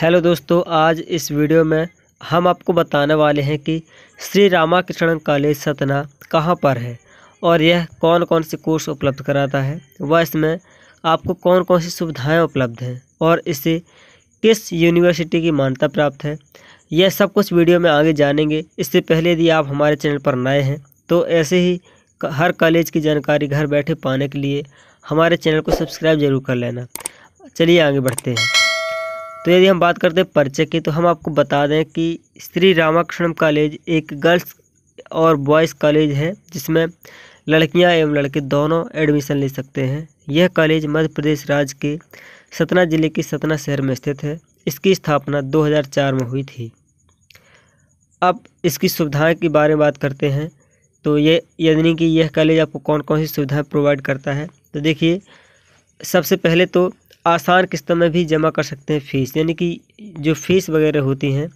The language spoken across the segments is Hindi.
हेलो दोस्तों आज इस वीडियो में हम आपको बताने वाले हैं कि श्री रामाकृष्ण कॉलेज सतना कहाँ पर है और यह कौन कौन से कोर्स उपलब्ध कराता है व इसमें आपको कौन कौन सी सुविधाएं उपलब्ध हैं और इसे किस यूनिवर्सिटी की मान्यता प्राप्त है यह सब कुछ वीडियो में आगे जानेंगे इससे पहले यदि आप हमारे चैनल पर नए हैं तो ऐसे ही हर कॉलेज की जानकारी घर बैठे पाने के लिए हमारे चैनल को सब्सक्राइब जरूर कर लेना चलिए आगे बढ़ते हैं तो यदि हम बात करते हैं पर्चे की तो हम आपको बता दें कि श्री रामाकृष्ण कॉलेज एक गर्ल्स और बॉयज़ कॉलेज है जिसमें लड़कियां एवं लड़के दोनों एडमिशन ले सकते हैं यह कॉलेज मध्य प्रदेश राज्य के सतना ज़िले के सतना शहर में स्थित है इसकी स्थापना 2004 में हुई थी अब इसकी सुविधाएं के बारे में बात करते हैं तो ये यानी कि यह कॉलेज आपको कौन कौन सी सुविधाएं प्रोवाइड करता है तो देखिए सबसे पहले तो आसान किस्तों में भी जमा कर सकते हैं फ़ीस यानी कि जो फ़ीस वगैरह होती हैं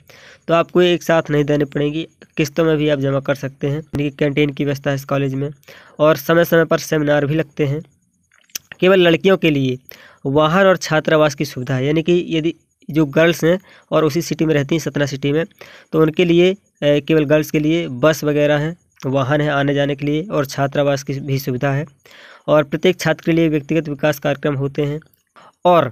तो आपको एक साथ नहीं देनी पड़ेगी किस्तों में भी आप जमा कर सकते हैं यानी कि कैंटीन की व्यवस्था है इस कॉलेज में और समय समय पर सेमिनार भी लगते हैं केवल लड़कियों के लिए वाहन और छात्रावास की सुविधा है यानी कि यदि जो गर्ल्स हैं और उसी सिटी में रहती हैं सतना सिटी में तो उनके लिए केवल गर्ल्स के लिए बस वगैरह हैं वाहन है आने जाने के लिए और छात्रावास की भी सुविधा है और प्रत्येक छात्र के लिए व्यक्तिगत विकास कार्यक्रम होते हैं और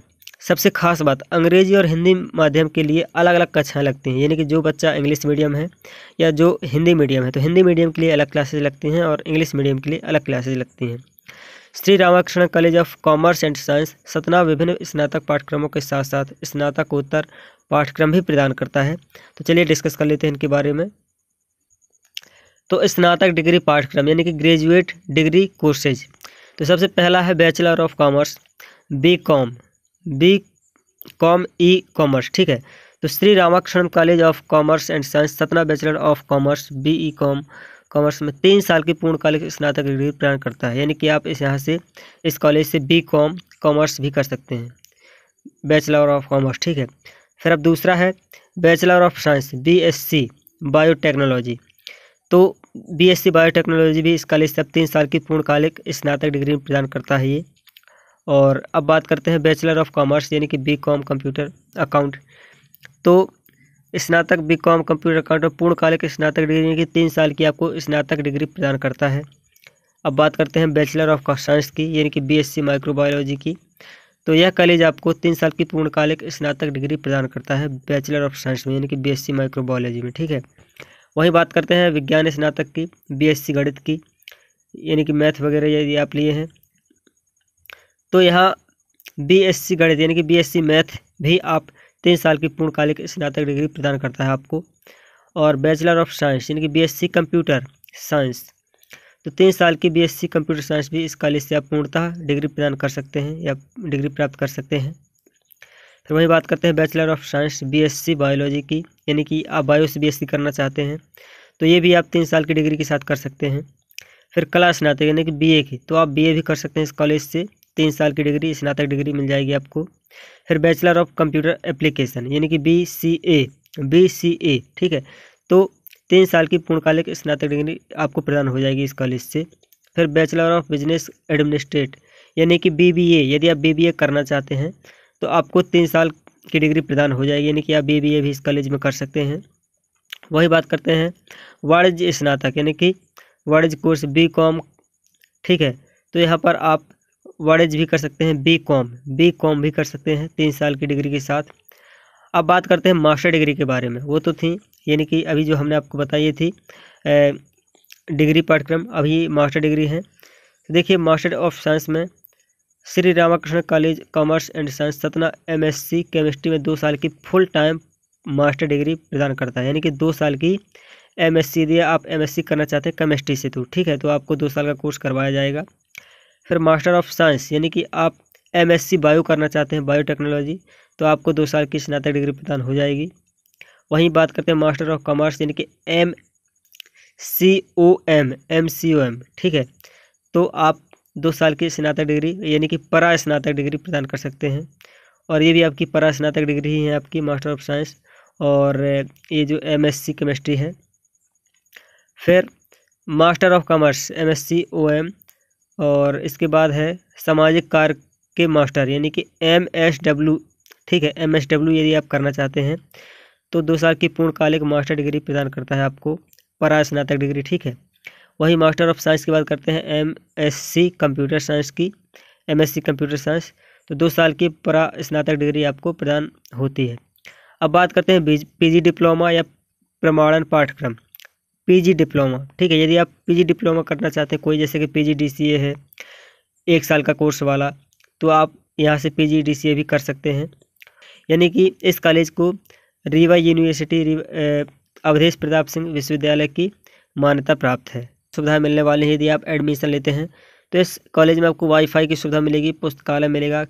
सबसे खास बात अंग्रेजी और हिंदी माध्यम के लिए अलग अलग कक्षाएँ लगती हैं यानी कि जो बच्चा इंग्लिश मीडियम है या जो हिंदी मीडियम है तो हिंदी मीडियम के लिए अलग क्लासेज लगती हैं और इंग्लिश मीडियम के लिए अलग क्लासेज लगती हैं Shri Ramakrishna college of commerce and science Satna विभिन्न स्नातक पाठ्यक्रमों के साथ साथ स्नातकोत्तर पाठ्यक्रम भी प्रदान करता है तो चलिए डिस्कस कर लेते हैं इनके बारे में तो स्नातक डिग्री पाठ्यक्रम यानी कि ग्रेजुएट डिग्री कोर्सेज तो सबसे पहला है bachelor of commerce B com B com e commerce ठीक है तो Shri Ramakrishna college of commerce and science Satna bachelor of commerce B e com commerce में तीन साल की पूर्णकालिक स्नातक डिग्री प्रदान करता है यानी कि आप इस यहाँ से इस कॉलेज से बी कॉम कॉमर्स भी कर सकते हैं बैचलर ऑफ कॉमर्स ठीक है फिर अब दूसरा है bachelor of science B S C biotechnology तो बी एस सी बायोटेक्नोलॉजी भी इस कॉलेज से अब तीन साल की पूर्णकालिक स्नातक डिग्री प्रदान करता है ये और अब बात करते हैं बैचलर ऑफ कॉमर्स यानी कि बी कॉम कंप्यूटर अकाउंट तो स्नातक बी कॉम कंप्यूटर अकाउंट और पूर्णकालिक स्नातक डिग्री यानी कि तीन साल की आपको स्नातक डिग्री प्रदान करता है अब बात करते हैं बैचलर ऑफ साइंस की यानी कि बी माइक्रोबायोलॉजी की तो यह कॉलेज आपको तीन साल की पूर्णकालिक स्नातक डिग्री प्रदान करता है बैचलर ऑफ साइंस में यानी कि बीएससी माइक्रोबायोलॉजी में ठीक है वहीं बात करते हैं विज्ञान स्नातक की बीएससी गणित की यानी कि मैथ वगैरह यदि आप लिए हैं तो यहाँ बीएससी गणित यानी कि बीएससी मैथ भी आप तीन साल की पूर्णकालिक स्नातक डिग्री प्रदान करता है आपको और बैचलर ऑफ साइंस यानी कि बीएससी कंप्यूटर साइंस तो तीन साल की बीएससी कंप्यूटर साइंस भी इस कॉलेज से आप पूर्णतः डिग्री प्रदान कर सकते हैं या डिग्री प्राप्त कर सकते हैं फिर वही बात करते हैं bachelor of science C biology की यानी कि आप बायो से सी करना चाहते हैं तो ये भी आप तीन साल की डिग्री के साथ कर सकते हैं फिर कला स्नातक यानी कि बीए की तो आप बीए भी कर सकते हैं इस कॉलेज से तीन साल की डिग्री स्नातक डिग्री मिल जाएगी आपको फिर बैचलर ऑफ कंप्यूटर एप्लीकेशन यानी कि B C A B C ए ठीक है तो तीन साल की पूर्णकालिक स्नातक डिग्री आपको प्रदान हो जाएगी इस कॉलेज से फिर बैचलर ऑफ बिजनेस एडमिनिस्ट्रेट यानी कि बी बी ए यदि आप बी बी ए करना चाहते हैं तो आपको तीन साल की डिग्री प्रदान हो जाएगी यानी कि आप बी बी ए भी इस कॉलेज में कर सकते हैं वही बात करते हैं वाणिज्य स्नातक यानी कि वाणिज्य कोर्स बी कॉम ठीक है तो यहाँ पर आप वर्ज भी कर सकते हैं बी कॉम बी कॉम भी कर सकते हैं तीन साल की डिग्री के साथ अब बात करते हैं मास्टर डिग्री के बारे में वो तो थी यानी कि अभी जो हमने आपको बताई थी ए, डिग्री पाठ्यक्रम अभी मास्टर डिग्री है तो देखिए मास्टर ऑफ साइंस में Shri Ramakrishna college commerce and science Satna M chemistry में दो साल की फुल टाइम मास्टर डिग्री प्रदान करता है यानी कि दो साल की एमएससी दिया आप एमएससी करना चाहते हैं केमिस्ट्री से तो ठीक है तो आपको दो साल का कोर्स करवाया जाएगा फिर मास्टर ऑफ साइंस यानी कि आप एमएससी बायो करना चाहते हैं बायोटेक्नोलॉजी तो आपको दो साल की स्नातक डिग्री प्रदान हो जाएगी वहीं बात करते हैं मास्टर ऑफ कॉमर्स यानी कि M C O M M C O M ठीक है तो आप दो साल की स्नातक डिग्री यानी कि परा स्नातक डिग्री प्रदान कर सकते हैं और ये भी आपकी परा स्नातक डिग्री ही है आपकी मास्टर ऑफ साइंस और ये जो एम एस सी केमिस्ट्री है फिर master of commerce M S C O M और इसके बाद है सामाजिक कार्य के मास्टर यानी कि एम एस डब्ल्यू ठीक है एम एस डब्ल्यू यदि आप करना चाहते हैं तो दो साल की पूर्णकालिक मास्टर डिग्री प्रदान करता है आपको परा स्नातक डिग्री ठीक है वही मास्टर ऑफ साइंस की बात करते हैं M S C computer science की M S C computer science तो दो साल की परा स्नातक डिग्री आपको प्रदान होती है अब बात करते हैं पी जी डिप्लोमा या प्रमाणन पाठ्यक्रम पीजी डिप्लोमा ठीक है यदि आप पीजी डिप्लोमा करना चाहते हैं कोई जैसे कि पीजीडीसीए है एक साल का कोर्स वाला तो आप यहाँ से पीजीडीसीए भी कर सकते हैं यानी कि इस कॉलेज को रीवा यूनिवर्सिटी अवधेश प्रताप सिंह विश्वविद्यालय की मान्यता प्राप्त है सुविधा मिलने वाली हैं यदि आप एडमिशन लेते हैं तो इस कॉलेज में आपको वाईफाई की सुविधा मिलेगी पुस्तकालय मिलेगा